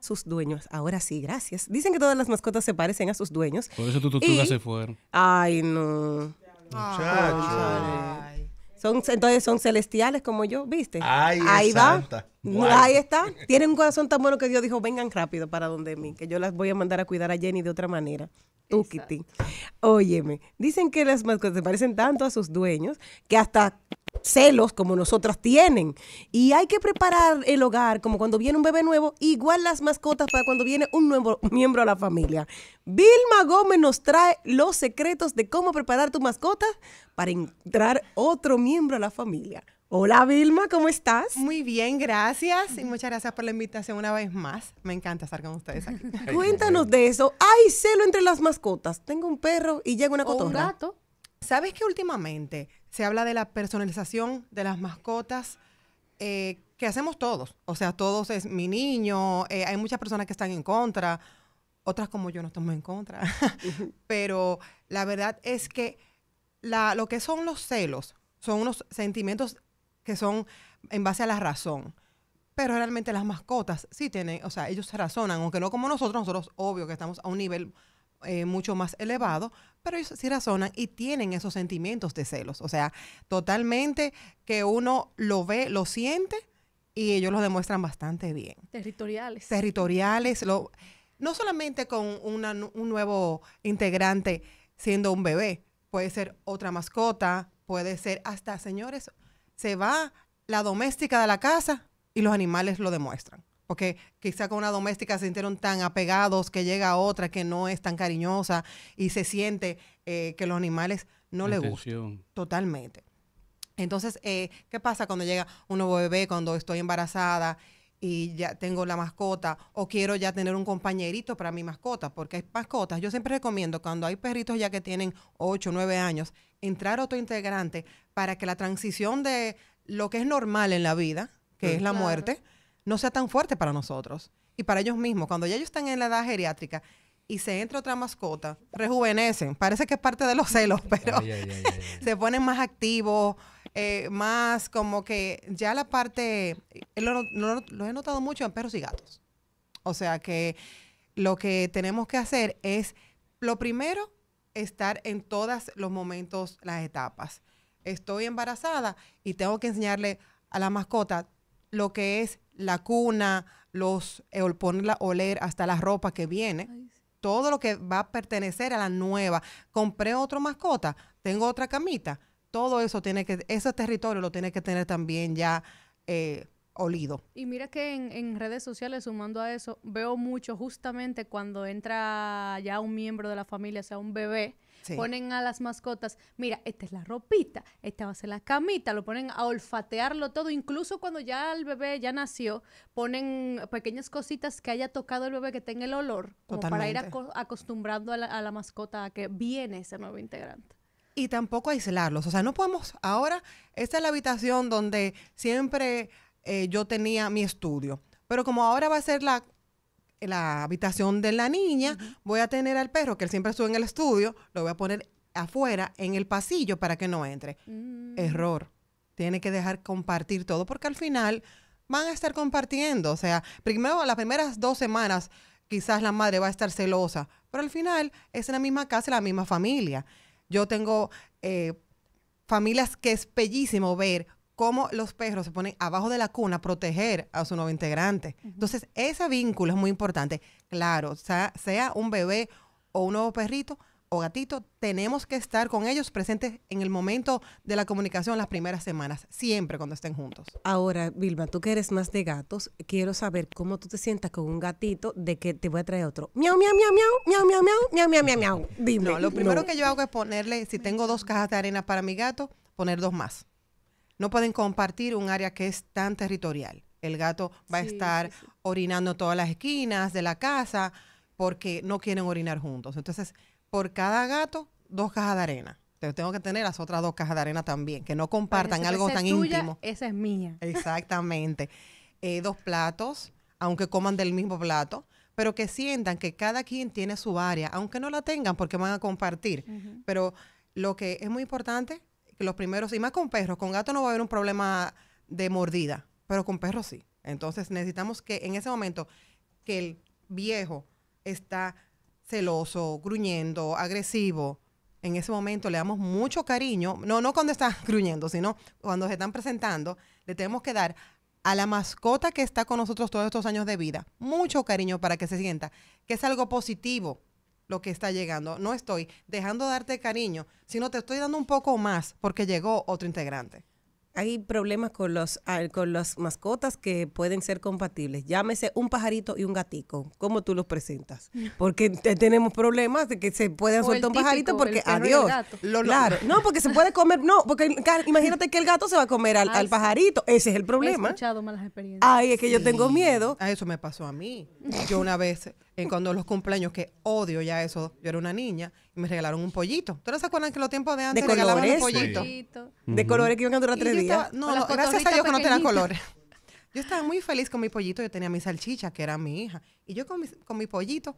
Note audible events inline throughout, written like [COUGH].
sus dueños. Ahora sí, gracias. Dicen que todas las mascotas se parecen a sus dueños. Por eso tus tortugas se fueron. Ay, no. Muchachos. Son, entonces son celestiales como yo, ¿viste? Ahí va. Ahí está. Tienen un corazón tan bueno que Dios dijo, vengan rápido para donde mí, que yo las voy a mandar a cuidar a Jenny de otra manera. Tukiti. Óyeme, dicen que las mascotas se parecen tanto a sus dueños que hasta celos como nosotras tienen. Y hay que preparar el hogar como cuando viene un bebé nuevo, igual las mascotas para cuando viene un nuevo miembro a la familia. Vilma Gómez nos trae los secretos de cómo preparar tu mascota para entrar otro miembro a la familia. Hola Vilma, ¿cómo estás? Muy bien, gracias y muchas gracias por la invitación una vez más. Me encanta estar con ustedes aquí. [LAUGHS] Cuéntanos de eso. Hay celo entre las mascotas. Tengo un perro y llega una cotorra. un gato. ¿Sabes que últimamente se habla de la personalización de las mascotas eh, que hacemos todos. O sea, todos es mi niño, eh, hay muchas personas que están en contra, otras como yo no estamos en contra. [LAUGHS] Pero la verdad es que la, lo que son los celos son unos sentimientos que son en base a la razón. Pero realmente las mascotas sí tienen, o sea, ellos razonan, aunque no como nosotros, nosotros obvio que estamos a un nivel eh, mucho más elevado, pero ellos sí razonan y tienen esos sentimientos de celos. O sea, totalmente que uno lo ve, lo siente y ellos lo demuestran bastante bien. Territoriales. Territoriales, no solamente con un nuevo integrante siendo un bebé, puede ser otra mascota, puede ser hasta, señores, se va la doméstica de la casa y los animales lo demuestran porque quizá con una doméstica se sintieron tan apegados que llega otra que no es tan cariñosa y se siente eh, que los animales no le gustan. Totalmente. Entonces, eh, ¿qué pasa cuando llega un nuevo bebé, cuando estoy embarazada y ya tengo la mascota o quiero ya tener un compañerito para mi mascota? Porque hay mascotas. Yo siempre recomiendo cuando hay perritos ya que tienen 8, 9 años, entrar otro integrante para que la transición de lo que es normal en la vida, que mm. es la muerte, no sea tan fuerte para nosotros y para ellos mismos. Cuando ya ellos están en la edad geriátrica y se entra otra mascota, rejuvenecen. Parece que es parte de los [LAUGHS] celos, pero [LAUGHS] se ponen más activos, eh, más como que ya la parte, lo he notado mucho en perros y gatos. O sea que lo que tenemos que hacer es, lo primero, estar en todos los momentos, las etapas. Estoy embarazada y tengo que enseñarle a la mascota lo que es la cuna, los eh, ponerla oler hasta la ropa que viene. Todo lo que va a pertenecer a la nueva. Compré otra mascota, tengo otra camita. Todo eso tiene que, ese territorio lo tiene que tener también ya eh, olido. Y mira que en, redes sociales, sumando a eso, veo mucho justamente cuando entra ya un miembro de la familia, sea un bebé, Ponen a las mascotas, mira, esta es la ropita, esta va a ser la camita, lo ponen a olfatearlo todo, incluso cuando ya el bebé ya nació, ponen pequeñas cositas que haya tocado el bebé que tenga el olor, como para ir acostumbrando a la, mascota a que viene ese nuevo integrante y tampoco aislarlos. O sea, no podemos ahora, esta es la habitación donde siempre eh, yo tenía mi estudio, pero como ahora va a ser la la habitación de la niña, voy a tener al perro que él siempre estuvo en el estudio, lo voy a poner afuera en el pasillo para que no entre. Mm. Error. Tiene que dejar compartir todo porque al final van a estar compartiendo. O sea, primero las primeras dos semanas quizás la madre va a estar celosa, pero al final es en la misma casa, la misma familia. Yo tengo eh, familias que es bellísimo ver cómo los perros se ponen abajo de la cuna a proteger a su nuevo integrante. Entonces, ese vínculo es muy importante. Claro, sea, un bebé o un nuevo perrito, o gatito, tenemos que estar con ellos presentes en el momento de la comunicación las primeras semanas, siempre cuando estén juntos. Ahora, Vilma, tú que eres más de gatos, quiero saber cómo tú te sientas con un gatito de que te voy a traer otro. Miau, miau, miau, miau, miau, miau, miau, miau, miau, miau. Dime. No, lo primero que yo hago es ponerle, si tengo dos cajas de arena para mi gato, poner dos más no pueden compartir un área que es tan territorial. El gato va a estar orinando todas las esquinas de la casa porque no quieren orinar juntos. Entonces, por cada gato, dos cajas de arena. Entonces, tengo que tener las otras dos cajas de arena también, que no compartan algo tan íntimo. Esa es mía. Exactamente. Eh, dos platos, aunque coman del mismo plato, pero que sientan que cada quien tiene su área, aunque no la tengan porque van a compartir. Pero lo que es muy importante los primeros, y más con perros, con gatos no va a haber un problema de mordida, pero con perros sí. Entonces necesitamos que en ese momento que el viejo está celoso, gruñendo, agresivo, en ese momento le damos mucho cariño, no, no cuando está [LAUGHS] gruñendo, sino cuando se están presentando, le tenemos que dar a la mascota que está con nosotros todos estos años de vida mucho cariño para que se sienta que es algo positivo, lo que está llegando. No estoy dejando darte cariño, sino te estoy dando un poco más porque llegó otro integrante. Hay problemas con los con las mascotas que pueden ser compatibles. Llámese un pajarito y un gatico. como tú los presentas? [LAUGHS] Porque tenemos problemas de que se puede soltar un pajarito porque adiós. Lo, claro. No, porque se puede comer. No, porque [LAUGHS] imagínate que el gato se va a comer al, ah, pajarito. Ese es el problema. He escuchado malas experiencias. Ay, es que yo tengo miedo. A eso me pasó a mí. [LAUGHS] Yo una vez en cuando los cumpleaños, que odio ya eso, yo era una niña, y me regalaron un pollito. ¿Tú no se acuerdan que los tiempos de antes regalaban un pollito? De colores que iban a durar tres días. no, gracias a Dios que no tenía colores. [LAUGHS] Yo estaba muy feliz con mi pollito, yo tenía mi salchicha, que era mi hija, y yo con mi, pollito,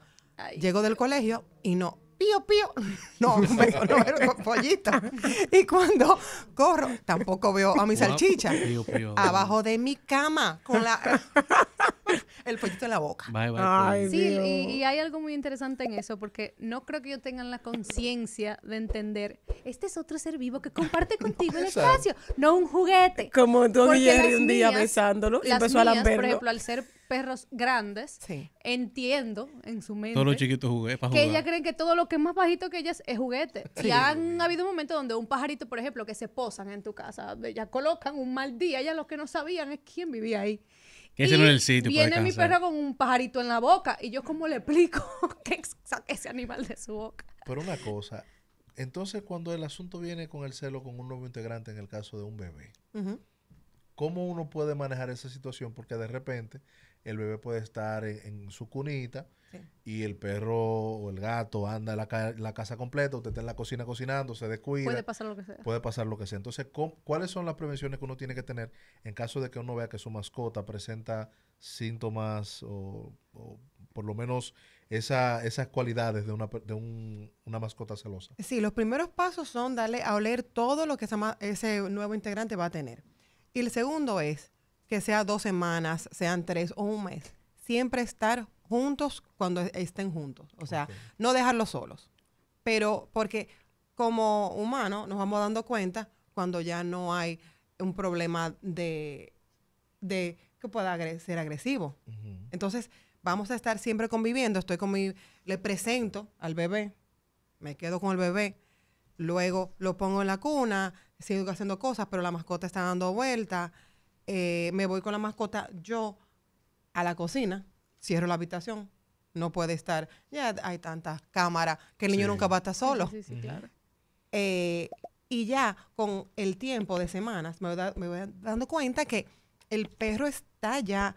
llego del colegio y no, pío, pío. [LAUGHS] No, no veo, no veo pollito. [LAUGHS] Y cuando corro, tampoco veo a mi salchicha. Pío, pío, abajo de mi cama, con la [LAUGHS] el pollito en la boca. Bye, bye, pues. sí, y, hay algo muy interesante en eso, porque no creo que yo tengan la conciencia de entender, este es otro ser vivo que comparte contigo el espacio, no un juguete. Como Don Jerry un día besándolo y empezó a lamberlo. Por ejemplo, al ser perros grandes, entiendo en su mente. Todos los chiquitos Que ellas creen que todo lo que es más bajito que ellas es juguete. Y han habido momentos donde un pajarito, por ejemplo, que se posan en tu casa, ya colocan un mal día, ellas lo que no sabían es quién vivía ahí. el sitio. Viene mi perro con un pajarito en la boca y yo como le explico [LAUGHS] que saque ese animal de su boca. Pero una cosa, entonces cuando el asunto viene con el celo con un nuevo integrante en el caso de un bebé, ¿cómo uno puede manejar esa situación? Porque de repente el bebé puede estar en, su cunita y el perro o el gato anda en la, la, casa completa, usted está en la cocina cocinando, se descuida. Puede pasar lo que sea. Puede pasar lo que sea. Entonces, ¿cuáles son las prevenciones que uno tiene que tener en caso de que uno vea que su mascota presenta síntomas o, por lo menos esa, esas cualidades de, una, de un, mascota celosa? Sí, los primeros pasos son darle a oler todo lo que ese nuevo integrante va a tener. Y el segundo es que sea dos semanas, sean tres o un mes, siempre estar juntos cuando e-, estén juntos. O sea, no dejarlos solos. Pero porque como humanos nos vamos dando cuenta cuando ya no hay un problema de, que pueda ser agresivo. Entonces, vamos a estar siempre conviviendo. Estoy con mi, le presento al bebé, me quedo con el bebé, luego lo pongo en la cuna, sigo haciendo cosas, pero la mascota está dando vueltas eh, me voy con la mascota yo a la cocina, cierro la habitación, no puede estar, ya hay tantas cámaras que el niño nunca va a estar solo. Eh, y ya con el tiempo de semanas me voy, dando cuenta que el perro está ya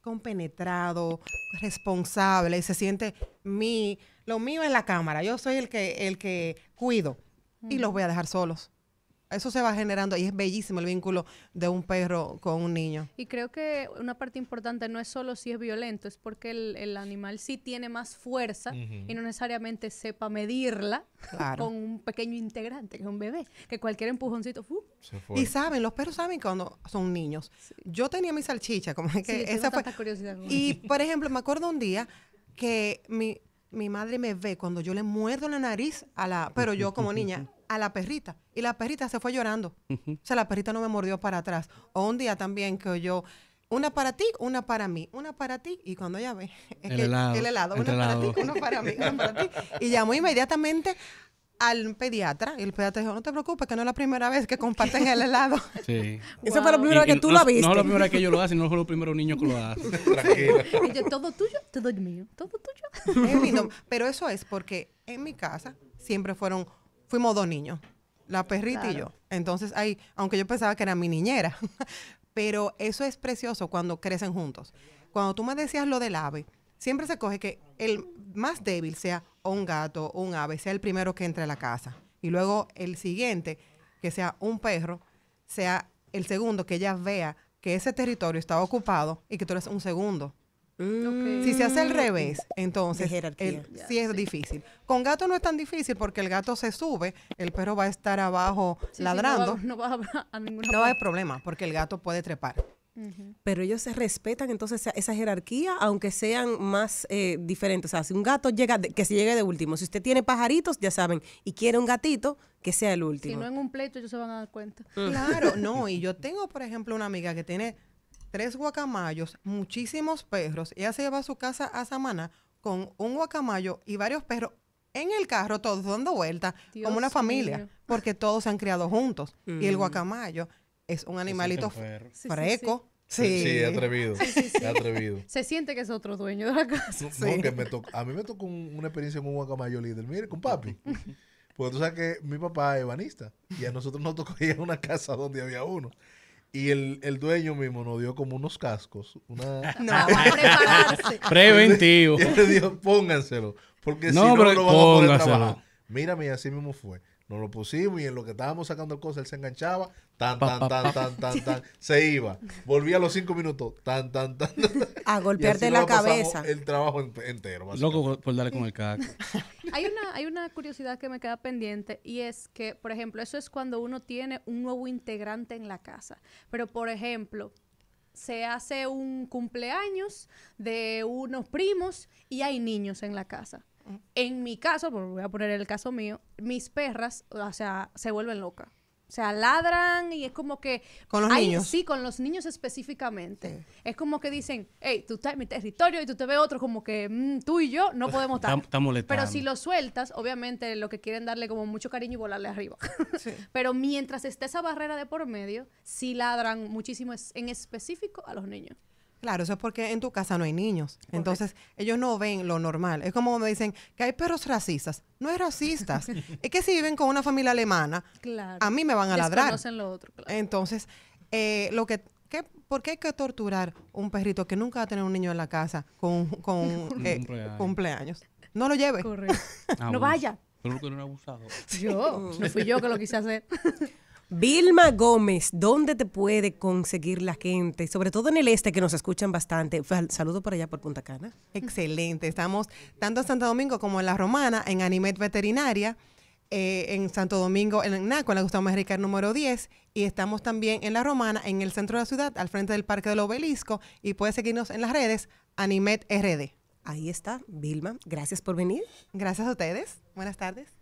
compenetrado, responsable, se siente mi, lo mío es la cámara, yo soy el que, el que cuido y los voy a dejar solos. Eso se va generando y es bellísimo el vínculo de un perro con un niño. Y creo que una parte importante no es solo si es violento, es porque el, animal sí tiene más fuerza y no necesariamente sepa medirla con un pequeño integrante, que es un bebé, que cualquier empujoncito. Y saben, los perros saben cuando son niños. Yo tenía mi salchicha, como que esa fue. y por ejemplo, me acuerdo un día que mi, mi madre me ve cuando yo le muerdo la nariz a la. Pero yo como [LAUGHS] niña a la perrita y la perrita se fue llorando. O sea, la perrita no me mordió para atrás. O un día también que oyó una para ti, una para mí, una para ti y cuando ella ve [LAUGHS] el, helado, el una para ti, una para mí, una para ti y llamó inmediatamente al pediatra y el pediatra dijo, no te preocupes, que no es la primera vez que comparten el helado. [LAUGHS] Sí. Eso fue lo primero que tú lo viste. No es la primera vez que yo lo hice, sino fue lo primero niño que lo hace. [LAUGHS] y yo, todo tuyo, todo mío, todo tuyo. Pero eso es porque en mi casa siempre fueron fuimos dos niños, la perrita y yo. Entonces, ahí, aunque yo pensaba que era mi niñera, [LAUGHS] pero eso es precioso cuando crecen juntos. Cuando tú me decías lo del ave, siempre se coge que el más débil sea un gato o un ave, sea el primero que entre a la casa. Y luego el siguiente, que sea un perro, sea el segundo que ella vea que ese territorio está ocupado y que tú eres un segundo. Si se hace al revés, entonces el, sí es difícil. Con gato no es tan difícil porque el gato se sube, el perro va a estar abajo ladrando. [LAUGHS] no, va, a, haber problema porque el gato puede trepar. Pero ellos se respetan entonces esa jerarquía, aunque sean más eh, diferentes. O sea, si un gato llega, que se llegue de último. Si usted tiene pajaritos, ya saben, y quiere un gatito, que sea el último. Si no en un pleito, ellos se van a dar cuenta. Claro, no. Y yo tengo, por ejemplo, una amiga que tiene tres guacamayos, muchísimos perros. Ella se lleva a su casa a Samana con un guacamayo y varios perros en el carro, todos dando vuelta como una familia, porque todos se han criado juntos. Y el mm. guacamayo es un animalito Sí, atrevido. Se siente que es otro dueño de la casa. [LAUGHS] a mí me tocó una experiencia con un guacamayo líder. Mire, con papi. [LAUGHS] Porque tú sabes que mi papá es banista y a nosotros nos tocó [LAUGHS] ir a una casa donde había uno. Y el, el, dueño mismo nos dio como unos cascos. Una... [LAUGHS] No, [LAUGHS] a prepararse. Preventivo. [LAUGHS] Y pónganselo. Porque si no, lo vamos a poder trabajar. Mírame, así mismo fue no lo pusimos y en lo que estábamos sacando cosas, él se enganchaba, tan, tan, tan, tan, tan, [LAUGHS] se iba. Volvía a los cinco minutos, tan, tan, tan. tan [LAUGHS] a golpearte la cabeza. El trabajo entero. Loco por darle con el caca. [LAUGHS] hay, una, hay una curiosidad que me queda pendiente y es que, por ejemplo, eso es cuando uno tiene un nuevo integrante en la casa. Pero, por ejemplo, se hace un cumpleaños de unos primos y hay niños en la casa. En mi caso, voy a poner el caso mío, mis perras, o sea, se vuelven locas. O sea, ladran y es como que... Con los niños. Sí, con los niños específicamente. Es como que dicen, hey, tú estás en mi territorio y tú te ves otro como que mm, tú y yo no podemos estar. Está, Pero si lo sueltas, obviamente lo que quieren darle como mucho cariño y volarle arriba. [LAUGHS] Pero mientras esté esa barrera de por medio, sí ladran muchísimo en específico a los niños. Claro, eso es porque en tu casa no hay niños. Entonces, ellos no ven lo normal. Es como me dicen que hay perros racistas. No es racistas. [LAUGHS] es que si viven con una familia alemana, a mí me van a ladrar. Lo otro, Entonces, eh, lo que, ¿qué? ¿por qué hay que torturar un perrito que nunca va a tener un niño en la casa con, con [LAUGHS] eh, cumpleaños. No lo lleve. Correcto. Ah, no vaya. que no abusado. Yo, no fui yo que lo quise hacer. [LAUGHS] Vilma Gómez, ¿dónde te puede conseguir la gente? Sobre todo en el este, que nos escuchan bastante. Saludo por allá por Punta Cana. Excelente. Estamos tanto en Santo Domingo como en La Romana, en Animet Veterinaria. Eh, en Santo Domingo, en Naco, en la Gustavo Rica número 10, y estamos también en La Romana, en el centro de la ciudad, al frente del Parque del Obelisco, y puedes seguirnos en las redes, Animet RD. Ahí está, Vilma. Gracias por venir. Gracias a ustedes. Buenas tardes.